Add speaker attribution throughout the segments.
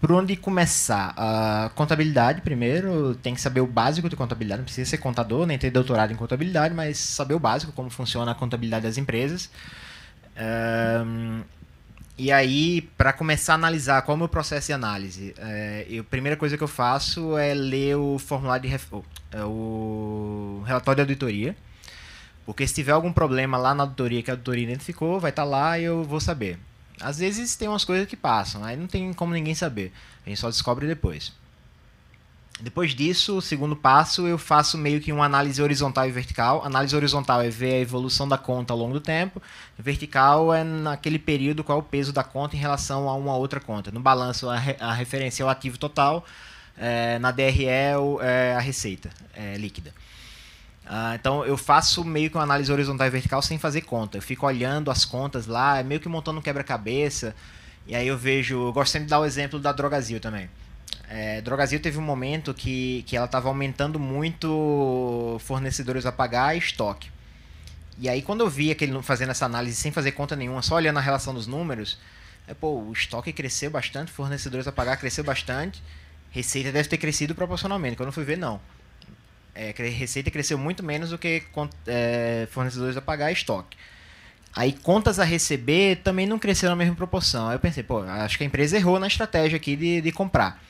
Speaker 1: Por onde começar? Uh, contabilidade, primeiro, tem que saber o básico de contabilidade. Não precisa ser contador, nem ter doutorado em contabilidade, mas saber o básico, como funciona a contabilidade das empresas. Uh, e aí, para começar a analisar qual é o meu processo de análise, uh, eh, a primeira coisa que eu faço é ler o formulário de ref... É o relatório de auditoria. Porque se tiver algum problema lá na auditoria que a auditoria identificou, vai estar tá lá e eu vou saber. Às vezes tem umas coisas que passam, aí não tem como ninguém saber. A gente só descobre depois. Depois disso, o segundo passo, eu faço meio que uma análise horizontal e vertical. Análise horizontal é ver a evolução da conta ao longo do tempo. Vertical é naquele período qual é o peso da conta em relação a uma outra conta. No balanço, a, re a referência é o ativo total. É, na DRE, é, é a receita é, líquida. Uh, então eu faço meio que uma análise horizontal e vertical sem fazer conta. Eu fico olhando as contas lá, meio que montando um quebra-cabeça. E aí eu vejo. Eu gosto sempre de dar o exemplo da Drogazil também. É, Drogazil teve um momento que, que ela estava aumentando muito fornecedores a pagar e estoque. E aí quando eu vi aquele fazendo essa análise sem fazer conta nenhuma, só olhando a relação dos números, é, pô, o estoque cresceu bastante, fornecedores a pagar cresceu bastante, receita deve ter crescido proporcionalmente. Quando eu fui ver, não é, receita cresceu muito menos do que é, fornecedores a pagar estoque. Aí contas a receber também não cresceram na mesma proporção. Aí eu pensei, pô, acho que a empresa errou na estratégia aqui de, de comprar.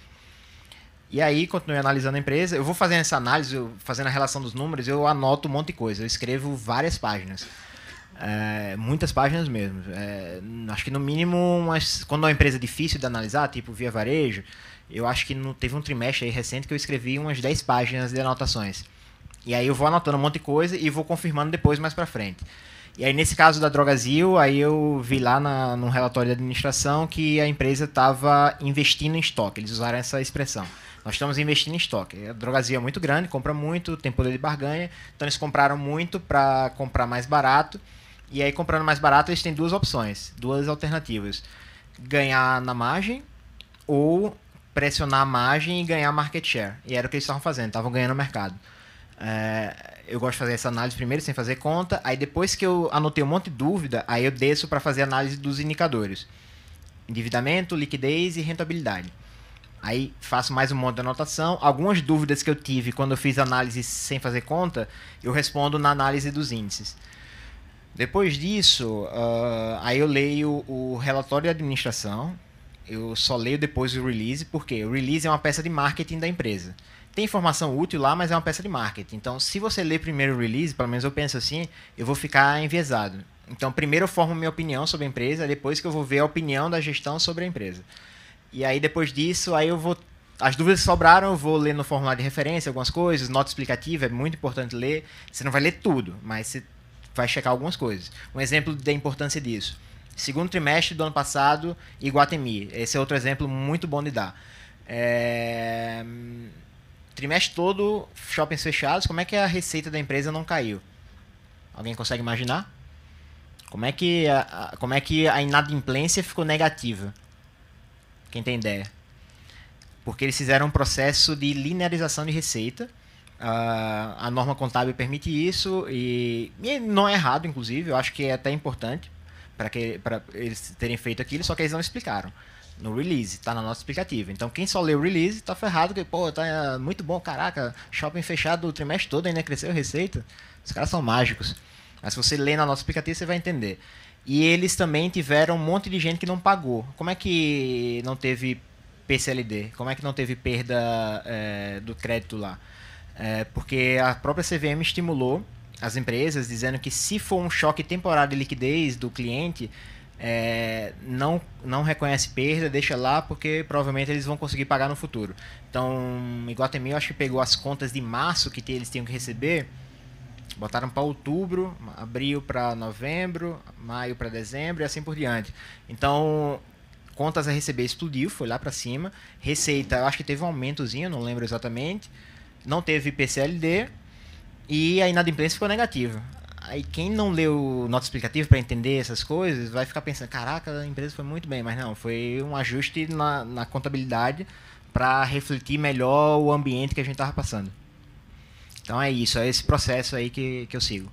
Speaker 1: E aí continuei analisando a empresa. Eu vou fazendo essa análise, fazendo a relação dos números, eu anoto um monte de coisa. Eu escrevo várias páginas. É, muitas páginas mesmo. É, acho que no mínimo, umas, quando é uma empresa difícil de analisar, tipo Via Varejo, eu acho que no, teve um trimestre recente que eu escrevi umas 10 páginas de anotações. E aí eu vou anotando um monte de coisa e vou confirmando depois mais para frente. E aí nesse caso da Drogazil, aí eu vi lá na, no relatório de administração que a empresa estava investindo em estoque, eles usaram essa expressão. Nós estamos investindo em estoque. A Drogazil é muito grande, compra muito, tem poder de barganha, então eles compraram muito para comprar mais barato e aí, comprando mais barato, eles têm duas opções, duas alternativas: ganhar na margem ou pressionar a margem e ganhar market share. E era o que eles estavam fazendo, estavam ganhando mercado. É, eu gosto de fazer essa análise primeiro sem fazer conta, aí depois que eu anotei um monte de dúvida, aí eu desço para fazer análise dos indicadores: endividamento, liquidez e rentabilidade. Aí faço mais um monte de anotação. Algumas dúvidas que eu tive quando eu fiz análise sem fazer conta, eu respondo na análise dos índices. Depois disso, uh, aí eu leio o relatório de administração. Eu só leio depois o release, porque o release é uma peça de marketing da empresa. Tem informação útil lá, mas é uma peça de marketing. Então, se você ler primeiro o release, pelo menos eu penso assim, eu vou ficar enviesado. Então, primeiro eu formo minha opinião sobre a empresa, depois que eu vou ver a opinião da gestão sobre a empresa. E aí, depois disso, aí eu vou as dúvidas que sobraram, eu vou ler no formulário de referência algumas coisas, nota explicativa, é muito importante ler. Você não vai ler tudo, mas você vai checar algumas coisas. Um exemplo da importância disso. Segundo trimestre do ano passado, Iguatemi. Esse é outro exemplo muito bom de dar. É... Trimestre todo, shoppings fechados, como é que a receita da empresa não caiu? Alguém consegue imaginar? Como é que a, a como é que a inadimplência ficou negativa? Quem tem ideia? Porque eles fizeram um processo de linearização de receita Uh, a norma contábil permite isso e, e, não é errado, inclusive. Eu acho que é até importante para eles terem feito aquilo, só que eles não explicaram. No release, está na nossa explicativa. Então, quem só lê o release está ferrado, porque pô, tá é, muito bom, caraca, shopping fechado o trimestre todo, ainda cresceu a receita. Os caras são mágicos. Mas se você lê na nossa explicativa, você vai entender. E eles também tiveram um monte de gente que não pagou. Como é que não teve PCLD? Como é que não teve perda é, do crédito lá? É, porque a própria CVM estimulou as empresas dizendo que se for um choque temporário de liquidez do cliente, é, não, não reconhece perda, deixa lá porque provavelmente eles vão conseguir pagar no futuro. Então, Iguatemi, eu acho que pegou as contas de março que eles tinham que receber, botaram para outubro, abril para novembro, maio para dezembro e assim por diante. Então, contas a receber explodiu, foi lá para cima. Receita, eu acho que teve um aumentozinho, não lembro exatamente não teve PCLD e a inadimplência ficou negativa. Aí quem não leu nota explicativa para entender essas coisas vai ficar pensando, caraca, a empresa foi muito bem, mas não, foi um ajuste na, na contabilidade para refletir melhor o ambiente que a gente estava passando. Então é isso, é esse processo aí que, que eu sigo.